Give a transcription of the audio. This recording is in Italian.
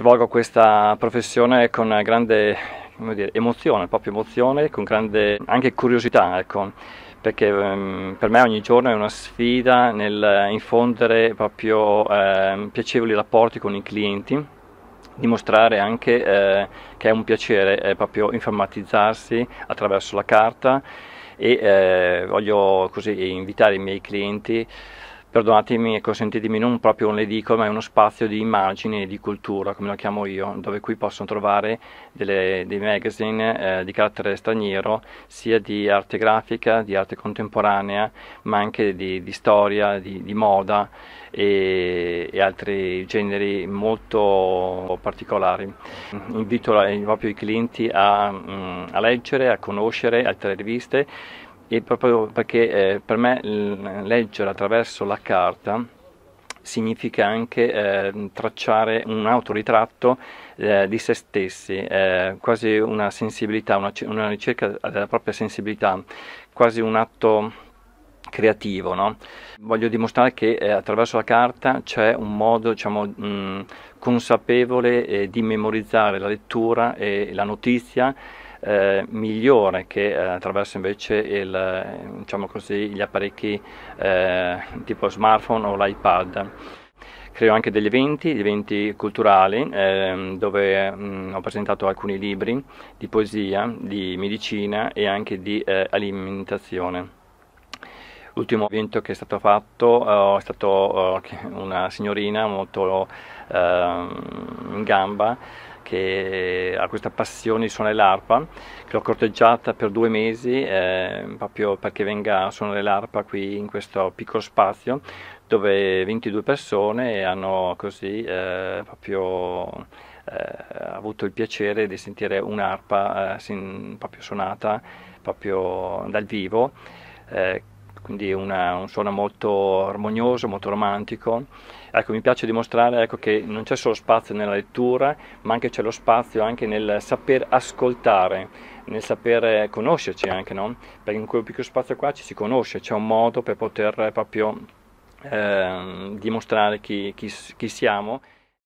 svolgo questa professione con grande dire, emozione, proprio emozione, con grande anche curiosità, ecco, perché um, per me ogni giorno è una sfida nel infondere proprio eh, piacevoli rapporti con i clienti, dimostrare anche eh, che è un piacere eh, proprio informatizzarsi attraverso la carta e eh, voglio così invitare i miei clienti perdonatemi e consentitemi, non proprio un'edicola, ma è uno spazio di immagini e di cultura, come lo chiamo io, dove qui possono trovare delle, dei magazine eh, di carattere straniero, sia di arte grafica, di arte contemporanea, ma anche di, di storia, di, di moda e, e, altri generi molto particolari. Invito proprio i clienti a, mm, a leggere, a conoscere altre riviste e proprio perché eh, per me leggere attraverso la carta significa anche eh, tracciare un autoritratto eh, di se stessi, eh, quasi una sensibilità, una, una, ricerca della propria sensibilità, quasi un atto creativo. No? Voglio dimostrare che eh, attraverso la carta c'è un modo diciamo, mh, mm, consapevole eh, di memorizzare la lettura e la notizia eh, migliore che eh, attraverso invece il, diciamo così, gli apparecchi eh, tipo smartphone o l'iPad creo anche degli eventi, eventi culturali, ehm, dove mh, mm, ho presentato alcuni libri di poesia, di medicina e anche di eh, alimentazione. L'ultimo evento che è stato fatto eh, è stata eh, una signorina molto ehm, in gamba che ha questa passione di suonare l'arpa, che l'ho corteggiata per due mesi eh, proprio perché venga a suonare l'arpa qui in questo piccolo spazio dove 22 persone hanno così eh, proprio eh, avuto il piacere di sentire un'arpa eh, proprio suonata proprio dal vivo eh, quindi una, un suono molto armonioso, molto romantico. Ecco, mi piace dimostrare ecco, che non c'è solo spazio nella lettura, ma anche c'è lo spazio anche nel saper ascoltare, nel saper conoscerci anche, no? Perché in quel piccolo spazio qua ci si conosce, c'è un modo per poter proprio eh, dimostrare chi, chi, chi siamo.